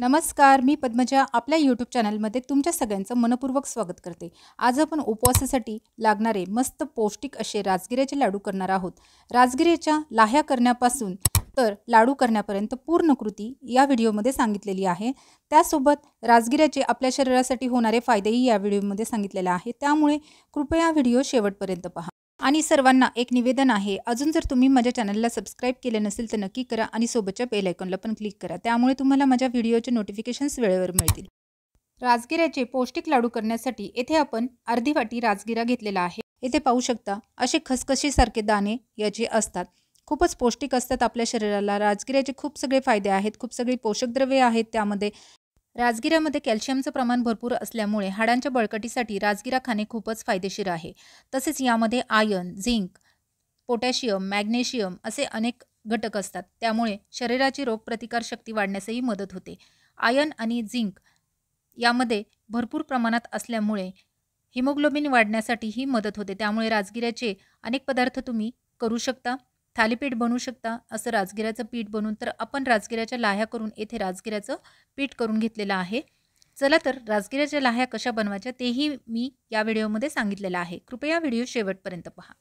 नमस्कार मी पद्मजा आपल्या यूट्यूब चॅनलमध्ये तुमच्या सगळ्यांचं मनपूर्वक स्वागत करते आज आपण उपवासासाठी लागणारे मस्त पौष्टिक असे राजगिऱ्याचे लाडू करणार आहोत राजगिऱ्याच्या लाह्या करण्यापासून तर लाडू करण्यापर्यंत पूर्ण कृती या व्हिडिओमध्ये सांगितलेली आहे त्यासोबत राजगिऱ्याचे आपल्या शरीरासाठी होणारे फायदेही या व्हिडिओमध्ये सांगितलेले आहे त्यामुळे कृपया व्हिडिओ शेवटपर्यंत पहा आणि सर्वांना एक निवेदन आहे अजून जर तुम्ही माझ्या चॅनलला सबस्क्राईब केले नसेल तर नक्की करा आणि सोबतच्या बेल आयकॉनला पण क्लिक करा त्यामुळे तुम्हाला माझ्या व्हिडिओचे नोटिफिकेशन्स वेळेवर मिळतील राजगिऱ्याचे पौष्टिक लाडू करण्यासाठी येथे आपण अर्धी वाटी राजगिरा घेतलेला आहे येथे पाहू शकता असे खसखशीसारखे दाणे याचे असतात खूपच पौष्टिक असतात आपल्या शरीराला राजगिऱ्याचे खूप सगळे फायदे आहेत खूप सगळी पोषक द्रव्ये आहेत त्यामध्ये राजगिऱ्यामध्ये कॅल्शियमचं प्रमाण भरपूर असल्यामुळे हाडांच्या बळकटीसाठी राजगिरा खाणे खूपच फायदेशीर आहे तसेच यामध्ये आयन झिंक पोटॅशियम मॅग्नेशियम असे अनेक घटक असतात त्यामुळे शरीराची रोगप्रतिकारशक्ती वाढण्यासही मदत होते आयन आणि झिंक यामध्ये भरपूर प्रमाणात असल्यामुळे हिमोग्लोबिन वाढण्यासाठीही मदत होते त्यामुळे राजगिऱ्याचे अनेक पदार्थ तुम्ही करू शकता थालीपीठ बनवू शकता असं राजगिऱ्याचं पीठ बनवून तर आपण राजगिऱ्याच्या लाह्या करून येथे राजगिऱ्याचं पीठ करून घेतलेलं आहे चला तर राजगिऱ्याच्या लाह्या कशा बनवायच्या तेही मी या व्हिडिओमध्ये सांगितलेलं आहे कृपया व्हिडिओ शेवटपर्यंत पहा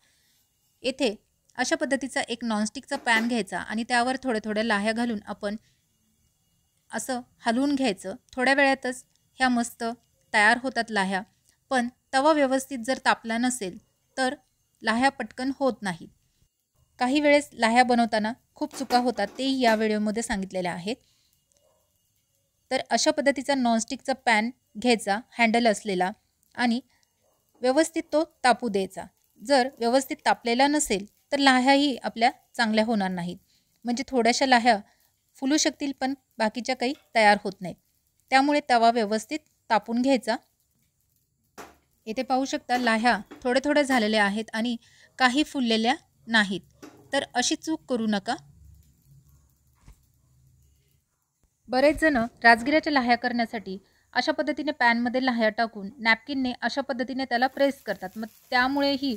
येथे अशा पद्धतीचा एक नॉनस्टिकचा पॅन घ्यायचा आणि त्यावर थोड्या थोड्या लाह्या घालून आपण असं हलवून घ्यायचं थोड्या वेळातच ह्या मस्त तयार होतात लाह्या पण तवा व्यवस्थित जर तापला नसेल तर लाह्या पटकन होत नाहीत काही वेळेस लाह्या बनवताना खूप चुका होतात तेही या व्हिडिओमध्ये सांगितलेल्या आहेत तर अशा पद्धतीचा नॉनस्टिकचा पॅन घ्यायचा हँडल असलेला आणि व्यवस्थित तो तापू द्यायचा जर व्यवस्थित तापलेला नसेल तर लाह्याही आपल्या चांगल्या होणार नाहीत म्हणजे थोड्याशा लाह्या फुलू शकतील पण बाकीच्या काही तयार होत नाहीत त्यामुळे तवा व्यवस्थित तापून घ्यायचा येथे पाहू शकता लाह्या थोड्या थोड्या झालेल्या आहेत आणि काही फुललेल्या नाहीत तर अशी चूक करू नका बरेच जण राजगिराच्या लाह्या करण्यासाठी अशा पद्धतीने पॅनमध्ये लाह्या टाकून नॅपकिनने अशा पद्धतीने त्याला प्रेस करतात मग त्यामुळेही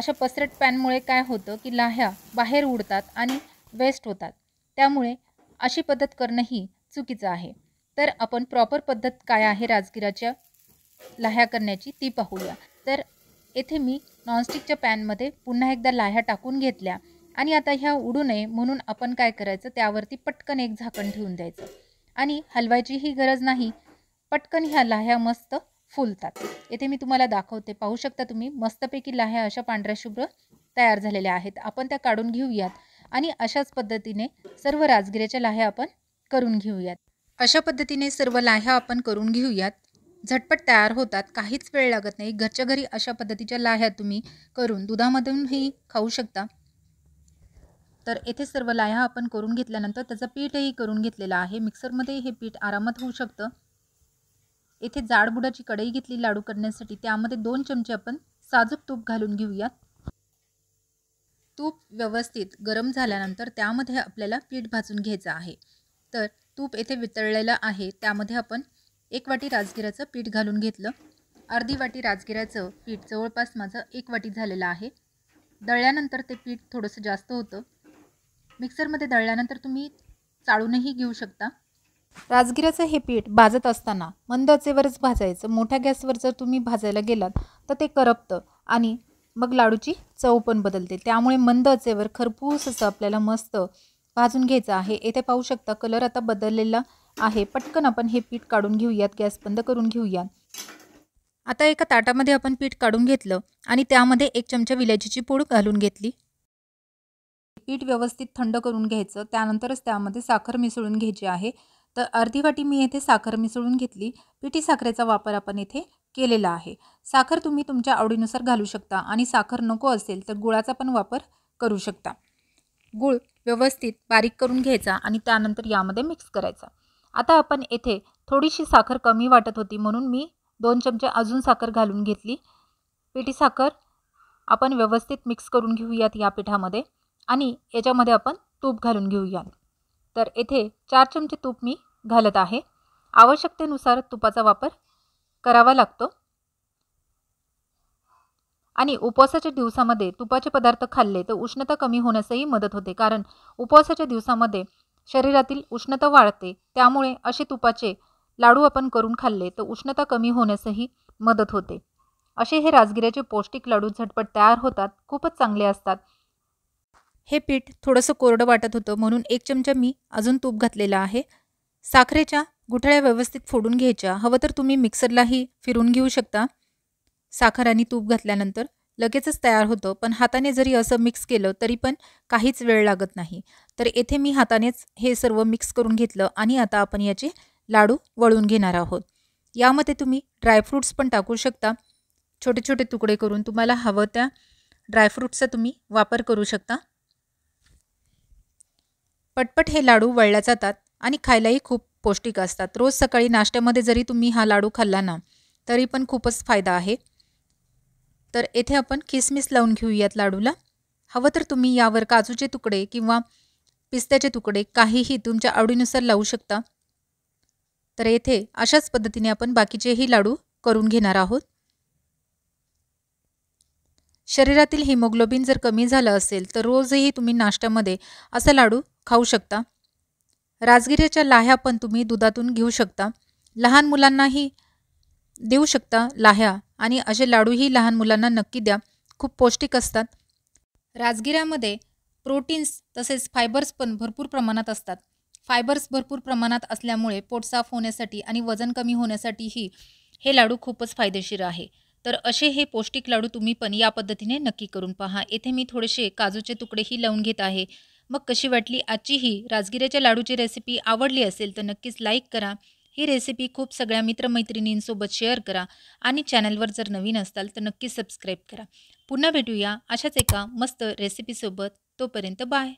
अशा पसरट पॅनमुळे काय होतं की लाह्या बाहेर उडतात आणि वेस्ट होतात त्यामुळे अशी पद्धत करणंही चुकीचं आहे तर आपण प्रॉपर पद्धत काय आहे राजगिराच्या लाह्या करण्याची ती पाहूया तर येथे मी नॉनस्टिकच्या पॅनमध्ये पुन्हा एकदा लाह्या टाकून घेतल्या आणि आता ह्या उडू नये म्हणून आपण काय करायचं त्यावरती पटकन एक झाकण ठेवून द्यायचं आणि हलवायचीही गरज नाही पटकन ह्या लाह्या मस्त फुलतात येथे मी तुम्हाला दाखवते पाहू शकता तुम्ही मस्तपैकी लाह्या अशा पांढऱ्या शुभ्र तयार झालेल्या आहेत आपण त्या काढून घेऊयात आणि अशाच पद्धतीने सर्व राजगिऱ्याच्या लाह्या आपण करून घेऊयात अशा पद्धतीने सर्व लाह्या आपण करून घेऊयात झटपट तयार होतात काहीच वेळ लागत नाही घरच्या घरी अशा पद्धतीच्या लाह्या तुम्ही करून दुधामधूनही खाऊ शकता तर येथे सर्व लाह्या आपण करून घेतल्यानंतर त्याचं पीठही करून घेतलेलं आहे मिक्सरमध्ये हे पीठ आरामात होऊ शकतं येथे जाडबुडाची कढई घेतली लाडू करण्यासाठी त्यामध्ये दोन चमचे आपण साजूक तूप घालून घेऊयात तूप व्यवस्थित गरम झाल्यानंतर त्यामध्ये आपल्याला पीठ भाजून घ्यायचं आहे तर तूप येथे वितळलेलं आहे त्यामध्ये आपण एक वाटी राजगिराचं पीठ घालून घेतलं अर्धी वाटी राजगिराचं पीठ जवळपास माझं एक वाटी झालेलं आहे दळल्यानंतर ते पीठ थोडंसं जास्त होतं मिक्सरमध्ये दळल्यानंतर तुम्ही चाळूनही घेऊ शकता राजगिराचं हे पीठ भाजत असताना मंद अचेवरच भाजायचं मोठ्या गॅसवर जर तुम्ही भाजायला गेलात तर ते करपतं आणि मग लाडूची चव पण बदलते त्यामुळे मंद अचेवर खरपूस असं आपल्याला मस्त भाजून घ्यायचं आहे येथे पाहू शकता कलर आता बदललेला आहे पटकन आपण हे पीठ काढून घेऊयात गॅस बंद करून घेऊयात आता एका ताटामध्ये आपण पीठ काढून घेतलं आणि त्यामध्ये एक चमचा विलायचीची पूड घालून घेतली पीठ व्यवस्थित थंड करून घ्यायचं त्यानंतरच त्यामध्ये साखर मिसळून घ्यायची आहे तर अर्धी वाटी मी येथे साखर मिसळून घेतली पिठी साखरेचा वापर आपण येथे केलेला आहे साखर तुम्ही तुमच्या आवडीनुसार घालू शकता आणि साखर नको असेल तर गुळाचा पण वापर करू शकता गुळ व्यवस्थित बारीक करून घ्यायचा आणि त्यानंतर यामध्ये मिक्स करायचा आता आपण येथे थोडीशी साखर कमी वाटत होती म्हणून मी दोन चमचे अजून साखर घालून घेतली पिठी साखर आपण व्यवस्थित मिक्स करून घेऊयात या पिठामध्ये आणि याच्यामध्ये आपण तूप घालून घेऊयात तर येथे चार चमचे तूप मी घालत आहे आवश्यकतेनुसार तुपाचा वापर करावा लागतो आणि उपवासाच्या दिवसामध्ये तुपाचे पदार्थ खाल्ले तर उष्णता कमी होण्यासही मदत होते कारण उपवासाच्या दिवसामध्ये शरीरातील उष्णता वाढते त्यामुळे असे तुपाचे लाडू आपण करून खाल्ले तर उष्णता कमी होण्यासही मदत होते असे हे राजगिऱ्याचे पौष्टिक लाडू झटपट तयार होतात खूपच चांगले असतात हे पीठ थोडंसं कोरडं वाटत होतं म्हणून एक चमचा मी अजून तूप घातलेला आहे साखरेच्या गुठळ्या व्यवस्थित फोडून घ्यायच्या हवं तर तुम्ही मिक्सरलाही फिरून घेऊ शकता साखर आणि तूप घातल्यानंतर लगेचच तयार होतं पण हाताने जरी असं मिक्स केलं तरी पण काहीच वेळ लागत नाही तर येथे मी हातानेच हे सर्व मिक्स करून घेतलं आणि आता आपण याचे लाडू वळून घेणार आहोत यामध्ये तुम्ही ड्रायफ्रूट्स पण टाकू शकता छोटे छोटे तुकडे करून तुम्हाला हवं त्या ड्रायफ्रूट्सचा तुम्ही वापर करू शकता पटपट हे लाडू वळल्या जातात आणि खायलाही खूप पौष्टिक असतात रोज सकाळी नाश्त्यामध्ये जरी तुम्ही हा लाडू खाल्ला ना तरी पण खूपच फायदा आहे तर येथे आपण किसमिस लावून घेऊयात लाडूला हवं तर तुम्ही यावर काजूचे तुकडे किंवा पिस्त्याचे तुकडे काहीही तुमच्या आवडीनुसार लावू शकता तर येथे अशाच पद्धतीने आपण बाकीचेही लाडू करून घेणार आहोत शरीरातील हिमोग्लोबिन जर कमी झालं असेल तर रोजही तुम्ही नाश्त्यामध्ये असा लाडू खाऊ शकता राजगिऱ्याच्या लाह्या पण तुम्ही दुधातून घेऊ शकता लहान मुलांनाही देऊ शकता लाह्या आणि असे लाडूही लहान मुलांना नक्की द्या खूप पौष्टिक असतात राजगिऱ्यामध्ये प्रोटीन्स तसेच फायबर्स पण भरपूर प्रमाणात असतात फायबर्स भरपूर प्रमाणात असल्यामुळे पोट साफ होण्यासाठी आणि वजन कमी होण्यासाठीही हे लाडू खूपच फायदेशीर आहे तर असे हे पौष्टिक लाडू तुम्ही पण या पद्धतीने नक्की करून पहा येथे मी थोडेसे काजूचे तुकडेही लावून घेत आहे मग कशी वाटली आजची ही राजगिऱ्याच्या लाडूची रेसिपी आवडली असेल तर नक्कीच लाईक करा ही रेसिपी खूप सगळ्या मित्रमैत्रिणींसोबत शेअर करा आणि चॅनलवर जर नवीन असाल तर नक्की सबस्क्राईब करा पुन्हा भेटूया अशाच एका मस्त रेसिपीसोबत तोपर्यंत बाय